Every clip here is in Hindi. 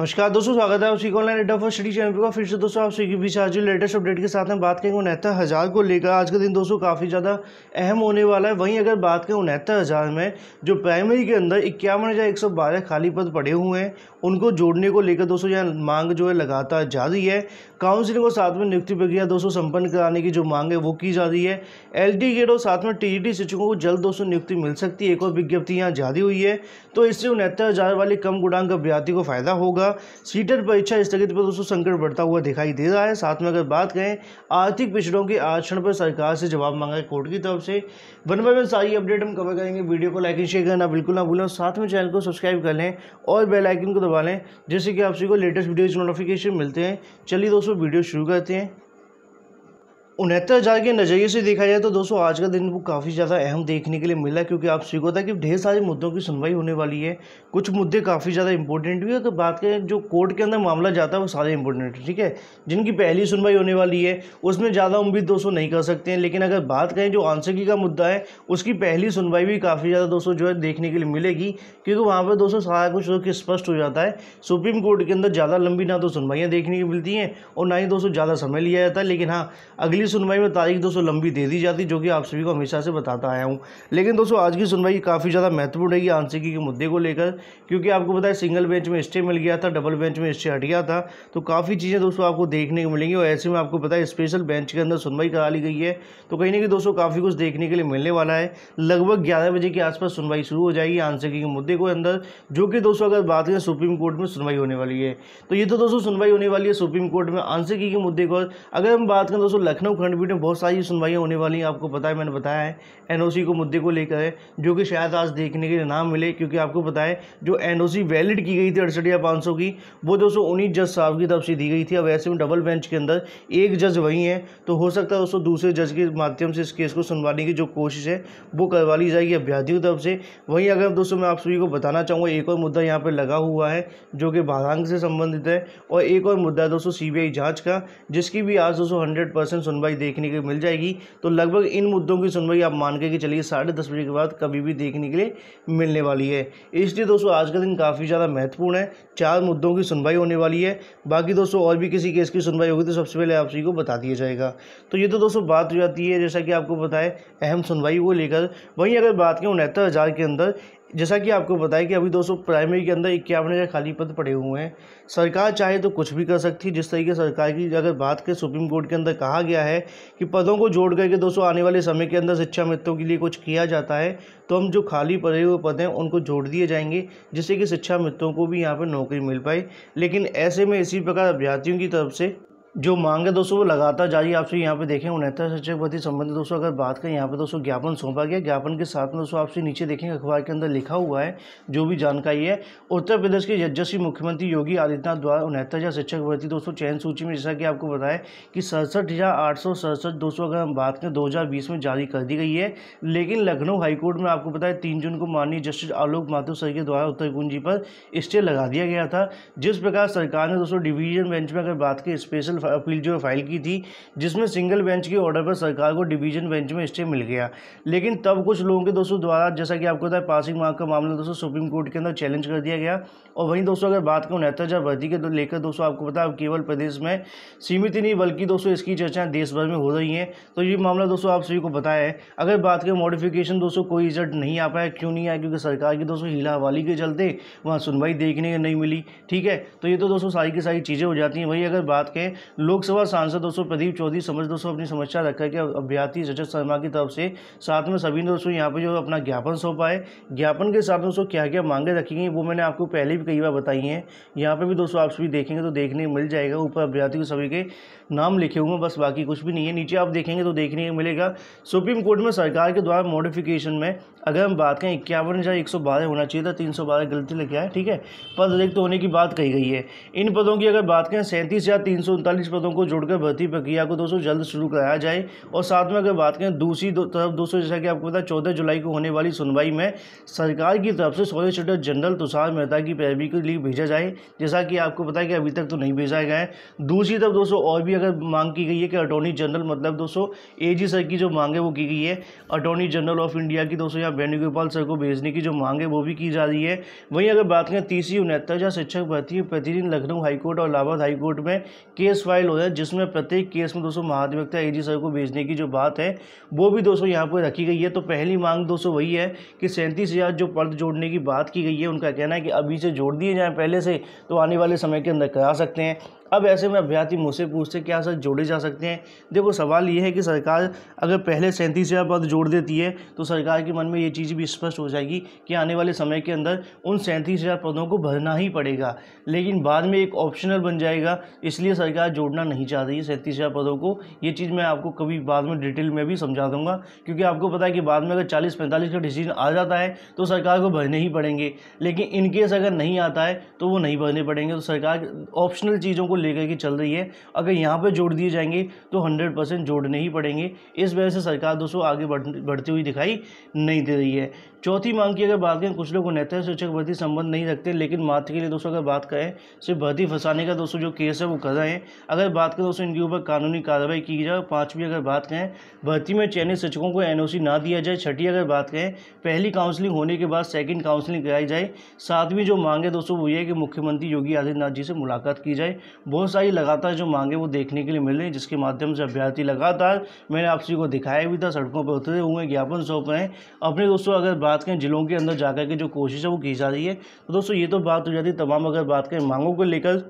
नमस्कार दोस्तों स्वागत है आप online data for study channel का फिर से दोस्तों आप सीखी बीच आज लेटेस्ट अपडेट के साथ में बात करेंगे उनहत्तर हज़ार को लेकर आज का दिन दोस्तों काफ़ी ज़्यादा अहम होने वाला है वहीं अगर बात करें उनहत्तर हज़ार में जो प्राइमरी के अंदर इक्यावन हज़ार एक सौ बारह खाली पद पड़े हुए हैं उनको जोड़ने को लेकर दोस्तों यहाँ मांग जो है लगातार जारी है काउंसिलिंग को साथ में नियुक्ति प्रक्रिया दोस्तों संपन्न कराने की जो मांग है वो की जा रही है एल टी के और साथ में टी जी शिक्षकों को जल्द दोस्तों नियुक्ति मिल सकती है एक और विज्ञप्ति यहाँ जारी हुई है तो इससे उनहत्तर हज़ार वाले कम गुणांक अभ्यर्थी को फायदा होगा होगा सीटेट परीक्षा स्थगित पर दोस्तों संकट बढ़ता हुआ दिखाई दे रहा है साथ में अगर बात करें आर्थिक पिछड़ों के आरक्षण पर सरकार से जवाब मांगा है कोर्ट की तरफ से वन बाय वन सारी अपडेट हम कवर करेंगे वीडियो को लाइक एंड शेयर करना बिल्कुल ना भूलें साथ में चैनल को सब्सक्राइब कर लें और बेलाइकिन को दबा लें जिससे कि आप सभी को लेटेस्ट वीडियो नोटिफिकेशन मिलते हैं चलिए दोस्तों वीडियो शुरू करते हैं उनहत्तर हज़ार के नज़रिए से देखा जाए तो दोस्तों आज का दिन वो काफ़ी ज़्यादा अहम देखने के लिए मिला क्योंकि आप सीखो था कि ढेर सारे मुद्दों की सुनवाई होने वाली है कुछ मुद्दे काफ़ी ज़्यादा इंपॉर्टेंट भी है अगर बात करें जो कोर्ट के अंदर मामला जाता है वो सारे इंपॉर्टेंट है ठीक है जिनकी पहली सुनवाई होने वाली है उसमें ज़्यादा उम्मीद दोस्तों नहीं कर सकते हैं लेकिन अगर बात करें जो आंसकी का मुद्दा है उसकी पहली सुनवाई भी काफ़ी ज़्यादा दोस्तों जो है देखने के लिए मिलेगी क्योंकि वहाँ पर दोस्तों सारा कुछ स्पष्ट हो जाता है सुप्रीम कोर्ट के अंदर ज़्यादा लंबी ना तो सुनवाइयाँ देखने की मिलती हैं और ना ही दोस्तों ज़्यादा समय लिया जाता है लेकिन हाँ अगली सुनवाई में तारीख दोस्तों लंबी दे दी जाती जो कि आप सभी को हमेशा से बताता आया हूँ लेकिन दोस्तों आज की सुनवाई काफ़ी ज़्यादा महत्वपूर्ण रहेगी आंशिकी के मुद्दे को लेकर क्योंकि आपको बताया सिंगल बेंच में स्टे मिल गया था डबल बेंच में स्टे हट गया था तो काफ़ी चीज़ें दोस्तों आपको देखने को मिलेंगी और ऐसे में आपको बताया है स्पेशल बेंच के अंदर सुनवाई करा ली गई है तो कहीं ना कहीं दोस्तों काफ़ी कुछ देखने के लिए मिलने वाला है लगभग ग्यारह बजे के आसपास सुनवाई शुरू हो जाएगी आंशिकी के मुद्दे को अंदर जो कि दोस्तों अगर बात करें सुप्रीम कोर्ट में सुनवाई होने वाली है तो ये तो दोस्तों सुनवाई होने वाली है सुप्रीम कोर्ट में आंसिकी के मुद्दे को अगर हम बात करें दोस्तों लखनऊ खंडपीठ में बहुत सारी सुनवाइयाँ होने वाली हैं आपको पता है मैंने बताया है एनओसी को मुद्दे को लेकर है जो कि शायद आज देखने के लिए ना मिले क्योंकि आपको पता है जो एनओसी वैलिड की गई थी अड़सठ या पाँच सौ की वो दो सौ उन्नीस जज साहब की तरफ से दी गई थी अब ऐसे में डबल बेंच के अंदर एक जज वही है तो हो सकता है दोस्तों दूसरे जज के माध्यम से इस केस को सुनवाने की जो कोशिश है वो करवा ली जाएगी अभ्यर्थियों की तरफ से वहीं अगर दोस्तों मैं आप सभी को बताना चाहूँगा एक और मुद्दा यहाँ पर लगा हुआ है जो कि भारांग से संबंधित है और एक और मुद्दा है दोस्तों सी बी का जिसकी भी आज दोस्तों हंड्रेड परसेंट सुनवाई देखने के मिल जाएगी तो लगभग इन मुद्दों की सुनवाई आप मान के कि चलिए साढ़े दस बजे के बाद कभी भी देखने के लिए मिलने वाली है इसलिए दोस्तों आज का दिन काफ़ी ज़्यादा महत्वपूर्ण है चार मुद्दों की सुनवाई होने वाली है बाकी दोस्तों और भी किसी केस की सुनवाई होगी तो सबसे पहले आप सभी को बता दिया जाएगा तो ये तो दोस्तों बात हो जाती है जैसा कि आपको बताए अहम सुनवाई को लेकर वहीं अगर बात करें उनहत्तर हज़ार के अंदर जैसा कि आपको बताया कि अभी दोस्तों प्राइमरी के अंदर इक्यावन हज़ार खाली पद पड़े हुए हैं सरकार चाहे तो कुछ भी कर सकती है जिस तरीके सरकार की अगर बात करें सुप्रीम कोर्ट के अंदर कहा गया है कि पदों को जोड़ करके दोस्तों आने वाले समय के अंदर शिक्षा मित्रों के लिए कुछ किया जाता है तो हम जो खाली पड़े हुए पद हैं उनको जोड़ दिए जाएंगे जिससे कि शिक्षा मित्रों को भी यहाँ पर नौकरी मिल पाए लेकिन ऐसे में इसी प्रकार अभ्यर्थियों की तरफ से जो मांग है दोस्तों वो लगातार जारी आपसे यहाँ पे देखें उनहत्तर शिक्षक भर्ती संबंधित दोस्तों अगर बात करें यहाँ पे दोस्तों ज्ञापन सौंपा गया ज्ञापन के साथ में दोस्तों आपसे नीचे देखें अखबार के अंदर लिखा हुआ है जो भी जानकारी है उत्तर प्रदेश के यजस्वी मुख्यमंत्री योगी आदित्यनाथ द्वारा उनहत्तर हज़ार शिक्षक भर्ती दोस्तों चयन सूची में जैसा कि आपको बताया कि सड़सठ हज़ार आठ सौ सड़सठ दोस्तों अगर हम बात करें दो हज़ार बीस में जारी कर दी गई है लेकिन लखनऊ हाईकोर्ट में आपको बताया तीन जून को माननीय जस्टिस आलोक माथुर सर के द्वारा उत्तर कुंजी पर स्टे लगा दिया गया था जिस प्रकार सरकार ने दोस्तों डिवीजन बेंच में अगर बात की स्पेशल अपील जो फाइल की थी जिसमें सिंगल बेंच के ऑर्डर पर सरकार को डिवीजन बेंच में स्टे मिल गया लेकिन तब कुछ लोगों के दोस्तों द्वारा जैसा कि आपको बताया पासिंग मार्क का मामला दोस्तों सुप्रीम कोर्ट के अंदर चैलेंज कर दिया गया और वहीं दोस्तों अगर बात करूँ उनहत्तर हजार भर्ती के तो लेकर दोस्तों आपको पता अब केवल प्रदेश में सीमित ही नहीं बल्कि दोस्तों इसकी चर्चा देश भर में हो रही है तो ये मामला दोस्तों आप सभी को बताया है अगर बात करें मॉडिफिकेशन दोस्तों कोई रिजल्ट नहीं आ पाया क्यों नहीं आया क्योंकि सरकार की दोस्तों हीला हवाली के चलते वहाँ सुनवाई देखने नहीं मिली ठीक है तो ये तो दोस्तों सारी की सारी चीज़ें हो जाती हैं वही अगर बात करें लोकसभा सांसद दोस्तों प्रदीप चौधरी समझ दोस्तों अपनी समस्या रखकर के अभ्यर्थी रजत शर्मा की तरफ से साथ में सभी ने दोस्तों यहाँ पर जो अपना ज्ञापन सौंपा है ज्ञापन के साथ दोस्तों क्या क्या मांगे रखी गई वो मैंने आपको पहले भी कई बार बताई हैं यहाँ पर भी दोस्तों आप सभी देखेंगे तो देखने मिल जाएगा ऊपर अभ्यर्थी को सभी के नाम लिखे हुए बस बाकी कुछ भी नहीं है नीचे आप देखेंगे तो देखने को मिलेगा सुप्रीम कोर्ट में सरकार के द्वारा मॉडिफिकेशन में अगर हम बात करें इक्यावन हज़ार एक सौ बारह होना चाहिए था तीन सौ बारह गलती लग गया है ठीक है पद रिक्त होने की बात कही गई है इन पदों की अगर बात करें सैंतीस हज़ार तीन सौ उनतालीस पदों को जोड़कर भर्ती प्रक्रिया को दोस्तों जल्द शुरू कराया जाए और साथ में अगर बात करें दूसरी दो, तरफ दोस्तों जैसा कि आपको पता है चौदह जुलाई को होने वाली सुनवाई में सरकार की तरफ से सॉलिसिटर जनरल तुषार मेहता की पैरवी के लिए भेजा जाए जैसा कि आपको पता है कि अभी तक तो नहीं भेजा गया है दूसरी तरफ दोस्तों और भी अगर मांग की गई है कि अटॉर्नी जनरल मतलब दोस्तों ए सर की जो मांग है वो की गई है अटॉर्नी जनरल ऑफ इंडिया की दोस्तों यहाँ वेणुगोपाल सर को भेजने की जो मांग है वो भी की जा रही है वहीं अगर बात करें तीसरी उनहत्तर जहाँ शिक्षक भर्ती प्रतिदिन लखनऊ हाईकोर्ट और इलाहाबाद हाईकोर्ट में केस फाइल हो जाए जिसमें प्रत्येक केस में दोस्तों महाधिवक्ता एजी सर को भेजने की जो बात है वो भी दोस्तों यहाँ पर रखी गई है तो पहली मांग दोस्तों वही है कि सैंतीस हज़ार जो पर्द जोड़ने की बात की गई है उनका कहना है कि अभी से जोड़ दिए जाएँ पहले से तो आने वाले समय के अंदर करा सकते हैं अब ऐसे में अभ्यर्थी मुझसे पूछते क्या सर जोड़े जा सकते हैं देखो सवाल ये है कि सरकार अगर पहले सैंतीस हज़ार पद जोड़ देती है तो सरकार के मन में ये चीज़ भी स्पष्ट हो जाएगी कि आने वाले समय के अंदर उन सैंतीस हज़ार पदों को भरना ही पड़ेगा लेकिन बाद में एक ऑप्शनल बन जाएगा इसलिए सरकार जोड़ना नहीं चाह रही है सैंतीस हज़ार पदों को ये चीज़ मैं आपको कभी बाद में डिटेल में भी समझा दूंगा क्योंकि आपको पता है कि बाद में अगर चालीस पैंतालीस का डिसीजन आ जाता है तो सरकार को भरने ही पड़ेंगे लेकिन इनकेस अगर नहीं आता है तो वो नहीं भरने पड़ेंगे तो सरकार ऑप्शनल चीज़ों को लेकर के चल रही है अगर यहाँ पर जोड़ दिए जाएंगे तो हंड्रेड परसेंट जोड़ने ही पड़ेंगे इस वजह से सरकार दोस्तों आगे बढ़ बढ़ती हुई दिखाई नहीं दे रही है चौथी मांग की अगर बात करें कुछ लोग नेता है शिक्षक भर्ती संबंध नहीं रखते लेकिन मात्र के लिए दोस्तों अगर बात करें सिर्फ भर्ती फंसाने का दोस्तों जो केस है वो कर रहे हैं अगर बात करें दोस्तों इनके ऊपर कानूनी कार्रवाई की जाए पांचवी अगर बात करें भर्ती में चयनित शिक्षकों को एन ना दिया जाए छठी अगर बात करें पहली काउंसिलिंग होने के बाद सेकेंड काउंसिलिंग कराई जाए सातवीं जो मांग है दोस्तों वो ये है कि मुख्यमंत्री योगी आदित्यनाथ जी से मुलाकात की जाए बहुत सारी लगातार जो मांगे वो देखने के लिए मिल रही है जिसके माध्यम से अभ्यर्थी लगातार मैंने आप सभी को दिखाया भी था सड़कों पर उतरे हुए ज्ञापन सौंप रहे हैं अपने दोस्तों अगर बात करें जिलों के अंदर जाकर के जो कोशिश है वो की जा रही है तो दोस्तों ये तो बात हो जाती है तमाम अगर बात करें मांगों को लेकर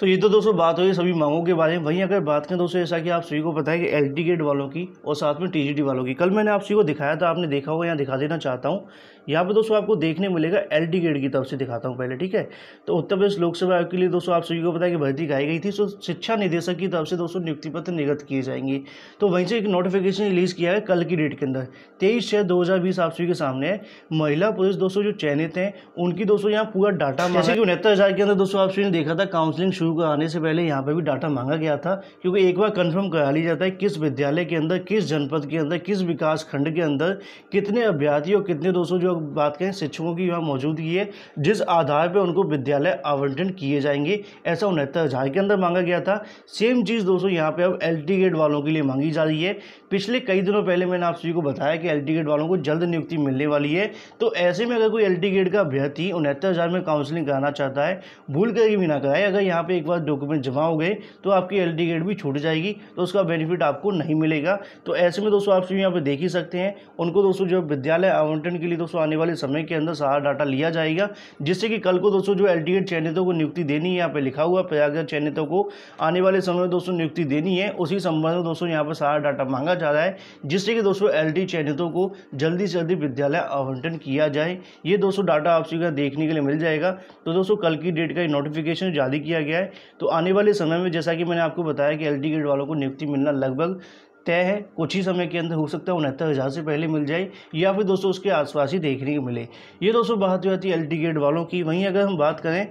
तो ये तो दोस्तों बात हुई सभी मांगों के बारे में वहीं अगर बात करें दोस्तों ऐसा कि आप सभी को पता है कि एल गेट वालों की और साथ में टी वालों की कल मैंने आप सभी को दिखाया था आपने देखा होगा यहाँ दिखा देना चाहता हूँ यहाँ पे दोस्तों आपको देखने मिलेगा एल गेट की तरफ से दिखाता हूँ पहले ठीक है तो उत्तर प्रदेश लोकसभा आयोग के लिए दोस्तों आप सभी को पता है कि भर्ती कराई गई थी सो शिक्षा निदेशक की तरफ से दोस्तों नियुक्ति पत्र निगत किए जाएंगे तो वहीं से एक नोटिफिकेशन रिलीज़ किया है कल की डेट के अंदर तेईस छः दो आप सभी के सामने महिला पुलिस दोस्तों जो चयनित हैं उनकी दोस्तों यहाँ पूरा डाटा जैसे कि उनहत्तर के अंदर दोस्तों आप सभी ने देखा था काउंसलिंग शुरू कराने से पहले यहाँ पर भी डाटा मांगा गया था क्योंकि एक बार कन्फर्म करा लिया जाता है किस विद्यालय के अंदर किस जनपद के अंदर किस विकास खंड के अंदर कितने अभ्यर्थी और कितने दोस्तों जो बात करें शिक्षकों की यहाँ मौजूदगी है जिस आधार पर उनको विद्यालय आवंटन किए जाएंगे ऐसा उनहत्तर हजार के अंदर मांगा गया था सेम चीज़ दोस्तों यहाँ पे अब एल ग्रेड वालों के लिए मांगी जा रही है पिछले कई दिनों पहले मैंने आप सभी को बताया कि एल ग्रेड वालों को जल्द नियुक्ति मिलने वाली है तो ऐसे में अगर कोई एल ग्रेड का अभ्यर्थी उनहत्तर में काउंसिलिंग कराना चाहता है भूल कर भी ना कराए अगर यहाँ पे एक बार डॉक्यूमेंट जमा हो गए तो आपकी एल डी भी छूट जाएगी तो उसका बेनिफिट आपको नहीं मिलेगा तो ऐसे में दोस्तों आप यहाँ पर देख ही सकते हैं उनको दोस्तों जो विद्यालय आवंटन के लिए दोस्तों आने वाले समय के अंदर सारा डाटा लिया जाएगा जिससे कि कल को दोस्तों जो एल डी चयनितों को नियुक्ति देनी है यहाँ पर लिखा हुआ प्रयागर चयनितों को आने वाले समय में दोस्तों नियुक्ति देनी है उसी संबंध में दोस्तों यहाँ पर सारा डाटा मांगा जा रहा है जिससे कि दोस्तों एल चयनितों को जल्दी से जल्दी विद्यालय आवंटन किया जाए ये दोस्तों डाटा आप सीधा देखने के लिए मिल जाएगा तो दोस्तों कल की डेट का नोटिफिकेशन जारी किया गया है तो आने वाले समय में जैसा कि मैंने आपको बताया कि एल डी ग्रेड वालों को नियुक्ति मिलना लगभग तय है कुछ ही समय के अंदर हो सकता है उनहत्तर हज़ार से पहले मिल जाए या फिर दोस्तों उसके आसपास ही देखने को मिले ये दोस्तों बात जो आती है एल डी ग्रेड वालों की वहीं अगर हम बात करें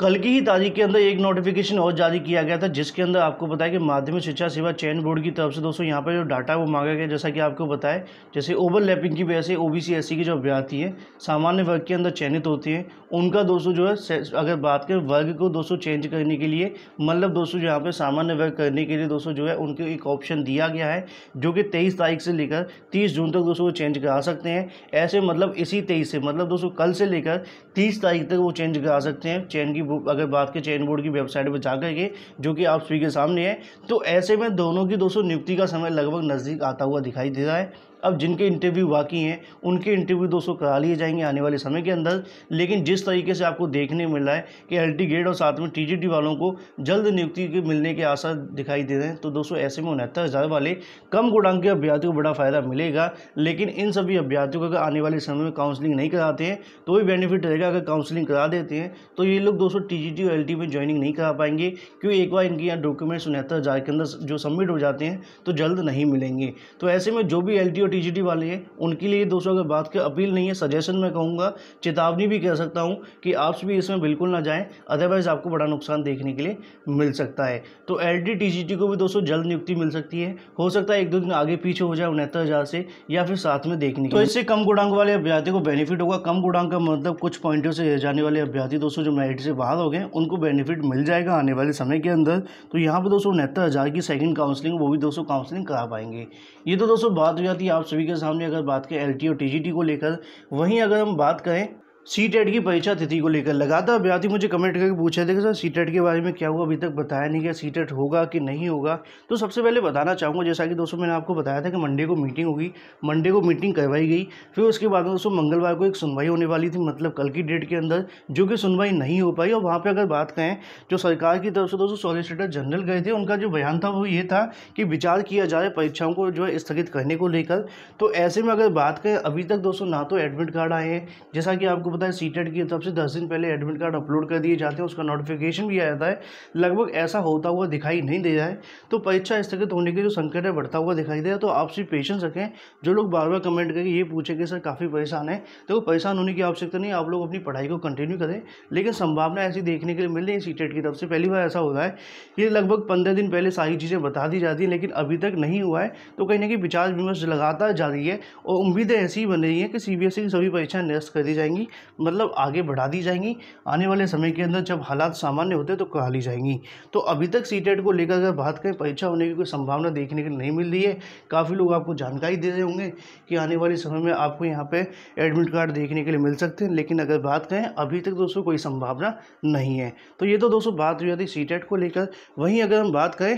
कल की ही तारीख के अंदर एक नोटिफिकेशन और जारी किया गया था जिसके अंदर आपको बताया कि माध्यमिक शिक्षा सेवा चयन बोर्ड की तरफ से दोस्तों यहाँ पर जो डाटा है वो मांगा गया जैसा कि आपको बताया जैसे ओवरलैपिंग की वजह से ओ बी के जो अभ्यर्थी हैं सामान्य वर्ग के अंदर चयनित होते हैं उनका दोस्तों जो है अगर बात करें वर्ग को दोस्तों चेंज करने के लिए मतलब दोस्तों यहाँ पर सामान्य वर्ग करने के लिए दोस्तों जो है उनको एक ऑप्शन दिया गया है जो कि तेईस तारीख से लेकर तीस जून तक दोस्तों वो चेंज करा सकते हैं ऐसे मतलब इसी तेईस से मतलब दोस्तों कल से लेकर तीस तारीख तक वो चेंज करा सकते हैं चयन की अगर बात की चयन बोर्ड की वेबसाइट पर जा के जो कि आप स्वी के सामने है तो ऐसे में दोनों की दोस्तों नियुक्ति का समय लगभग नज़दीक आता हुआ दिखाई दे रहा है अब जिनके इंटरव्यू बाकी हैं उनके इंटरव्यू दोस्तों करा लिए जाएंगे आने वाले समय के अंदर लेकिन जिस तरीके से आपको देखने मिल रहा है कि एल ग्रेड और साथ में टी वालों को जल्द नियुक्ति के मिलने के आसार दिखाई दे रहे हैं तो दोस्तों ऐसे में उनहत्तर हज़ार वाले कम गुणांक के अभ्यर्थियों को बड़ा फ़ायदा मिलेगा लेकिन इन सभी अभ्यर्थियों का अगर आने वाले समय में काउंसलिंग नहीं कराते हैं तो भी बेनिफिट रहेगा अगर काउंसलिंग करा देते हैं तो ये लोग दोस्तों टी और एल में ज्वाइनिंग नहीं करा पाएंगे क्योंकि एक बार इनके यहाँ डॉक्यूमेंट्स उनहत्तर हज़ार के अंदर जो सबमिट हो जाते हैं तो जल्द नहीं मिलेंगे तो ऐसे में जो भी एल टीजीटी वाले हैं उनके लिए दोस्तों अगर बात के अपील नहीं है सजेशन मैं कहूँगा चेतावनी भी कह सकता हूँ कि आप भी इसमें बिल्कुल ना जाएँ अदरवाइज़ आपको बड़ा नुकसान देखने के लिए मिल सकता है तो एल टी को भी दोस्तों जल्द नियुक्ति मिल सकती है हो सकता है एक दो दिन आगे पीछे हो जाए उनहत्तर हज़ार से या फिर साथ में देखने तो इससे कम गुणांक वाले अभ्यर्थी को बेनिफिट होगा कम गुणांक का मतलब कुछ पॉइंटों से जाने वाले अभ्यर्थी दोस्तों जो मेरिट से बाहर हो गए उनको बेनिफिट मिल जाएगा आने वाले समय के अंदर तो यहाँ पर दोस्तों उनहत्तर की सेकेंड काउंसलिंग वो भी दोस्तों काउंसलिंग करा पाएंगे ये तो दोस्तों बात हो जाती है आप सभी के सामने अगर बात करें एल टी और टी को लेकर वहीं अगर हम बात करें सी टेट e की परीक्षा तिथि को लेकर लगातार अभ्यर्थी मुझे कमेंट करके पूछा थे कि सर सी टेट e के बारे में क्या हुआ अभी तक बताया नहीं गया सी टेट e होगा कि नहीं होगा तो सबसे पहले बताना चाहूँगा जैसा कि दोस्तों मैंने आपको बताया था कि मंडे को मीटिंग होगी मंडे को मीटिंग करवाई गई फिर उसके बाद दोस्तों मंगलवार को एक सुनवाई होने वाली थी मतलब कल की डेट के अंदर जो कि सुनवाई नहीं हो पाई और वहाँ पर अगर बात करें जो सरकार की तरफ से दोस्तों सॉलिसिटर जनरल गए थे उनका जो बयान था वो ये था कि विचार किया जाए परीक्षाओं को जो है स्थगित करने को लेकर तो ऐसे में अगर बात करें अभी तक दोस्तों ना तो एडमिट कार्ड आए हैं जैसा कि आपको सी टेट की तरफ से दस दिन पहले एडमिट कार्ड अपलोड कर दिए जाते हैं उसका नोटिफिकेशन भी आ जाता है लगभग ऐसा होता हुआ दिखाई नहीं दे रहा है तो परीक्षा स्थगित होने के जो संकट है बढ़ता हुआ दिखाई दे रहा है तो आपसी पेशेंस रखें जो लोग बार बार कमेंट करके ये पूछे कि सर काफ़ी परेशान है तो परेशान होने की आवश्यकता नहीं आप लोग अपनी पढ़ाई को कंटिन्यू करें लेकिन संभावना ऐसी देखने के लिए मिल रही है सीटेट की तरफ से पहली बार ऐसा हो रहा है ये लगभग पंद्रह दिन पहले सारी चीज़ें बता दी जाती हैं लेकिन अभी तक नहीं हुआ है तो कहीं ना कहीं विचार विमर्श लगातार जारी है और उम्मीदें ऐसी ही बन रही हैं कि सी e की सभी परीक्षाएं निरस्त कर दी जाएंगी मतलब आगे बढ़ा दी जाएंगी आने वाले समय के अंदर जब हालात सामान्य होते तो कहा ली जाएंगी तो अभी तक सी e को लेकर अगर बात करें परीक्षा होने की कोई संभावना देखने लिए नहीं मिल रही है काफ़ी लोग आपको जानकारी दे रहे होंगे कि आने वाले समय में आपको यहाँ पर एडमिट कार्ड देखने के लिए मिल सकते हैं लेकिन अगर बात करें अभी तक दोस्तों कोई संभावना नहीं है तो ये तो दोस्तों बात हुई थी सी e को लेकर वहीं अगर हम बात करें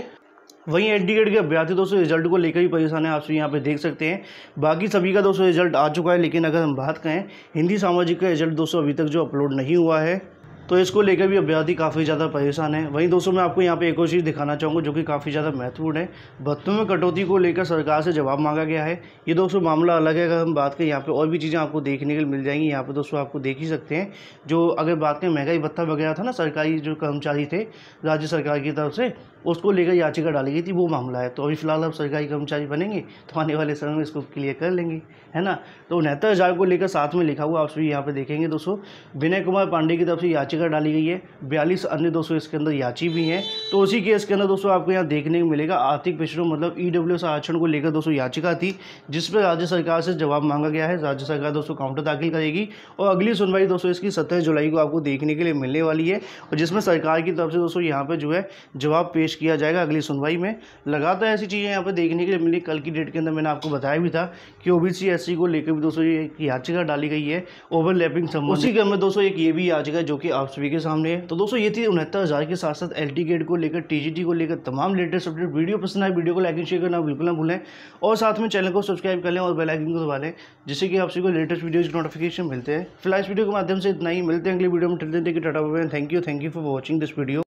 वहीं एडीकेट के अभ्यर्थी दोस्तों रिजल्ट को लेकर भी परेशान है आप सभी यहाँ पे देख सकते हैं बाकी सभी का दोस्तों रिजल्ट आ चुका है लेकिन अगर हम बात करें हिंदी सामाजिक का रिजल्ट दोस्तों अभी तक जो अपलोड नहीं हुआ है तो इसको लेकर भी अभ्यर्थी काफ़ी ज़्यादा परेशान है वहीं दोस्तों मैं आपको यहाँ पे एक और चीज़ दिखाना चाहूँगा जो कि काफ़ी ज़्यादा महत्वपूर्ण है भत्तों में कटौती को लेकर सरकार से जवाब मांगा गया है ये दोस्तों मामला अलग है अगर हम बात करें यहाँ पे और भी चीज़ें आपको देखने के लिए मिल जाएंगी यहाँ पर दोस्तों आपको देख ही सकते हैं जो अगर बात करें महंगाई भत्ता वगैरह था ना सरकारी जो कर्मचारी थे राज्य सरकार की तरफ से उसको लेकर याचिका डाली गई थी वो मामला है तो अभी फिलहाल आप सरकारी कर्मचारी बनेंगे तो आने वाले समय में इसको क्लियर कर लेंगे है ना तो उनहत्तर हज़ार को लेकर साथ में लिखा हुआ आप सभी यहाँ पर देखेंगे दोस्तों विनय कुमार पांडे की तरफ से याचिका जगह डाली गई है बयालीस अन्य दोस्तों इसके अंदर याची भी हैं तो उसी केस के अंदर दोस्तों आपको यहाँ देखने को मिलेगा आर्थिक पिछड़ों मतलब ई डब्ल्यू एस आरक्षण को लेकर दोस्तों याचिका थी जिस पर राज्य सरकार से जवाब मांगा गया है राज्य सरकार दोस्तों काउंटर दाखिल करेगी और अगली सुनवाई दोस्तों इसकी सत्रह जुलाई को आपको देखने के लिए मिलने वाली है और जिसमें सरकार की तरफ से दोस्तों यहाँ पर जो है जवाब पेश किया जाएगा अगली सुनवाई में लगातार ऐसी चीज़ें यहाँ पर देखने के लिए मिली कल की डेट के अंदर मैंने आपको बताया भी था कि ओ बी को लेकर भी दोस्तों ये याचिका डाली गई है ओवरलैपिंग संबंध उसी क्रम में दोस्तों एक ये भी याचिका जो कि आप सभी के सामने है तो दोस्तों ये थी उनहत्तर हज़ार के साथ साथ एल गेट को लेकर टी को लेकर तमाम लेटेस्ट अपडेट वीडियो पसंद आए वीडियो को लाइक एंड शेयर करना बिल्कुल ना भूलें और साथ में चैनल को सब्सक्राइब कर लें और बेलाइकिन को दबा लें जिससे कि आप सभी को लेटेस्ट वीडियोज़ नोटिफिकेशन मिलते हैं फिलहाल इस वीडियो के माध्यम से इतना ही मिलते हैं अगले वीडियो में टिल देते कि tata bye thank you thank you for watching this video